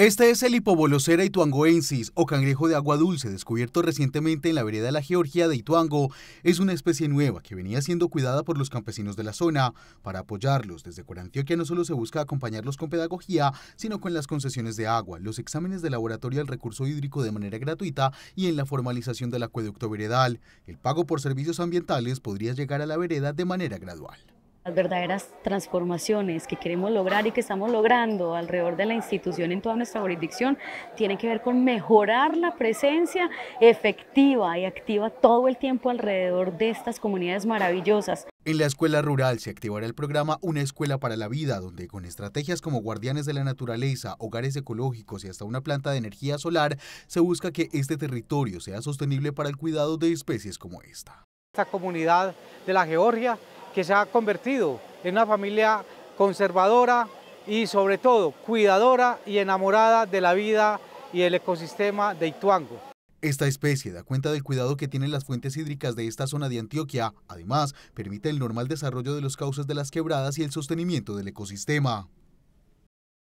Este es el Hipobolocera ituangoensis o cangrejo de agua dulce descubierto recientemente en la vereda de la Georgia de Ituango. Es una especie nueva que venía siendo cuidada por los campesinos de la zona. Para apoyarlos, desde que no solo se busca acompañarlos con pedagogía, sino con las concesiones de agua, los exámenes de laboratorio al recurso hídrico de manera gratuita y en la formalización del acueducto veredal. El pago por servicios ambientales podría llegar a la vereda de manera gradual. Las verdaderas transformaciones que queremos lograr y que estamos logrando alrededor de la institución en toda nuestra jurisdicción tienen que ver con mejorar la presencia efectiva y activa todo el tiempo alrededor de estas comunidades maravillosas. En la escuela rural se activará el programa Una Escuela para la Vida, donde con estrategias como guardianes de la naturaleza, hogares ecológicos y hasta una planta de energía solar, se busca que este territorio sea sostenible para el cuidado de especies como esta. Esta comunidad de la Georgia que se ha convertido en una familia conservadora y sobre todo cuidadora y enamorada de la vida y el ecosistema de Ituango. Esta especie da cuenta del cuidado que tienen las fuentes hídricas de esta zona de Antioquia. Además, permite el normal desarrollo de los cauces de las quebradas y el sostenimiento del ecosistema.